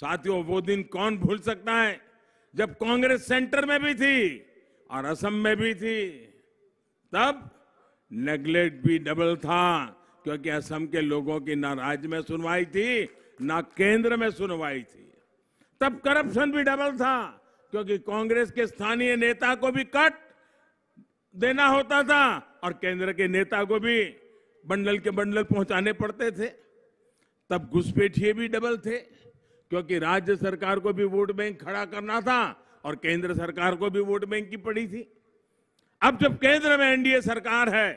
साथियों वो दिन कौन भूल सकता है जब कांग्रेस सेंटर में भी थी और असम में भी थी तब नेग्लेक्ट भी डबल था क्योंकि असम के लोगों की ना राज्य में सुनवाई थी ना केंद्र में सुनवाई थी तब करप्शन भी डबल था क्योंकि कांग्रेस के स्थानीय नेता को भी कट देना होता था और केंद्र के नेता को भी बंडल के बंडल पहुंचाने पड़ते थे तब घुसपैठिए भी डबल थे क्योंकि राज्य सरकार को भी वोट बैंक खड़ा करना था और केंद्र सरकार को भी वोट बैंक की पड़ी थी अब जब केंद्र में एनडीए सरकार है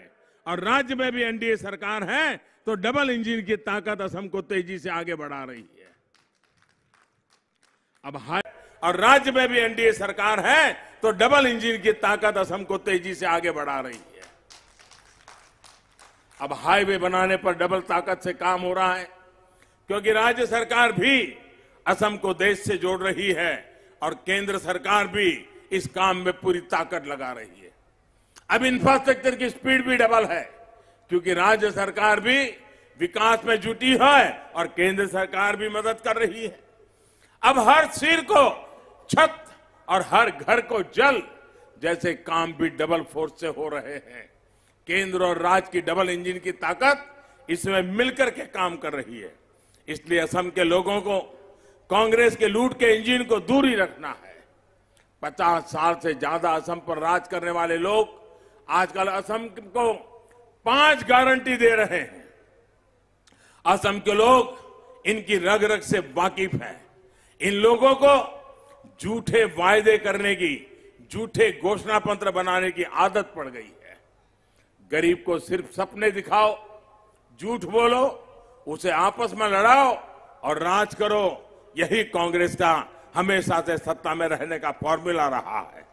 और राज्य में भी एनडीए सरकार है तो डबल इंजन की ताकत असम को तेजी से आगे बढ़ा रही है अब हाँ, और राज्य में भी एनडीए सरकार है तो डबल इंजन की ताकत असम को तेजी से आगे बढ़ा रही है अब हाईवे बनाने पर डबल ताकत से काम हो रहा है क्योंकि राज्य सरकार भी असम को देश से जोड़ रही है और केंद्र सरकार भी इस काम में पूरी ताकत लगा रही है अब इंफ्रास्ट्रक्चर की स्पीड भी डबल है क्योंकि राज्य सरकार भी विकास में जुटी है और केंद्र सरकार भी मदद कर रही है अब हर सिर को छत और हर घर को जल जैसे काम भी डबल फोर्स से हो रहे हैं केंद्र और राज्य की डबल इंजन की ताकत इसमें मिलकर के काम कर रही है इसलिए असम के लोगों को कांग्रेस के लूट के इंजन को दूर ही रखना है पचास साल से ज्यादा असम पर राज करने वाले लोग आजकल असम को पांच गारंटी दे रहे हैं असम के लोग इनकी रग रग से वाकिफ हैं इन लोगों को झूठे वायदे करने की झूठे घोषणा पत्र बनाने की आदत पड़ गई है गरीब को सिर्फ सपने दिखाओ झूठ बोलो उसे आपस में लड़ाओ और राज करो यही कांग्रेस का हमेशा से सत्ता में रहने का फॉर्मूला रहा है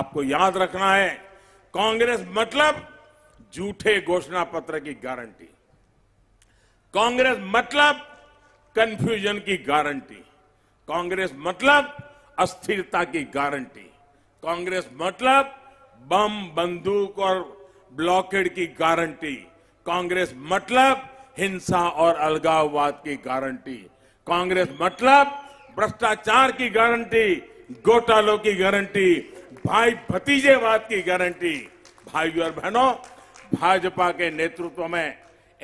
आपको याद रखना है कांग्रेस मतलब झूठे घोषणा पत्र की गारंटी कांग्रेस मतलब कंफ्यूजन की गारंटी कांग्रेस मतलब अस्थिरता की गारंटी कांग्रेस मतलब बम बंदूक और ब्लॉकेड की गारंटी कांग्रेस मतलब हिंसा और अलगाववाद की गारंटी कांग्रेस मतलब भ्रष्टाचार की गारंटी घोटालों की गारंटी भाई भतीजेवाद की गारंटी भाई और बहनों भाजपा के नेतृत्व में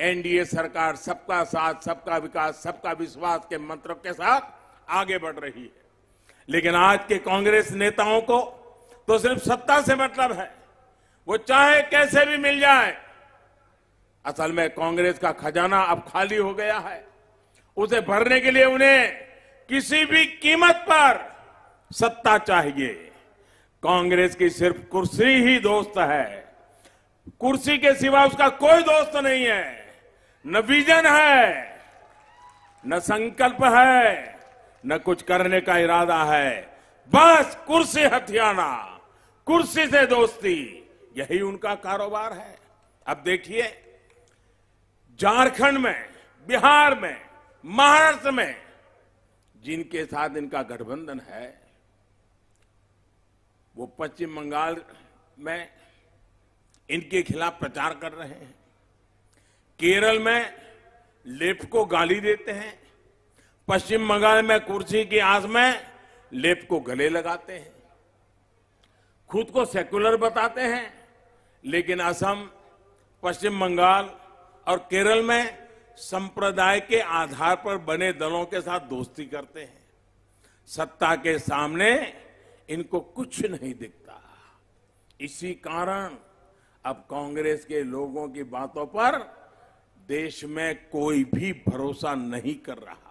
एनडीए सरकार सबका साथ सबका विकास सबका विश्वास के मंत्र के साथ आगे बढ़ रही है लेकिन आज के कांग्रेस नेताओं को तो सिर्फ सत्ता से मतलब है वो चाहे कैसे भी मिल जाए असल में कांग्रेस का खजाना अब खाली हो गया है उसे भरने के लिए उन्हें किसी भी कीमत पर सत्ता चाहिए कांग्रेस की सिर्फ कुर्सी ही दोस्त है कुर्सी के सिवा उसका कोई दोस्त नहीं है न विजन है न संकल्प है न कुछ करने का इरादा है बस कुर्सी हथियाना कुर्सी से दोस्ती यही उनका कारोबार है अब देखिए झारखंड में बिहार में महाराष्ट्र में जिनके साथ इनका गठबंधन है वो पश्चिम बंगाल में इनके खिलाफ प्रचार कर रहे हैं केरल में लेफ्ट को गाली देते हैं पश्चिम बंगाल में कुर्सी की आस में लेफ्ट को गले लगाते हैं खुद को सेकुलर बताते हैं लेकिन असम पश्चिम बंगाल और केरल में संप्रदाय के आधार पर बने दलों के साथ दोस्ती करते हैं सत्ता के सामने इनको कुछ नहीं दिखता इसी कारण अब कांग्रेस के लोगों की बातों पर देश में कोई भी भरोसा नहीं कर रहा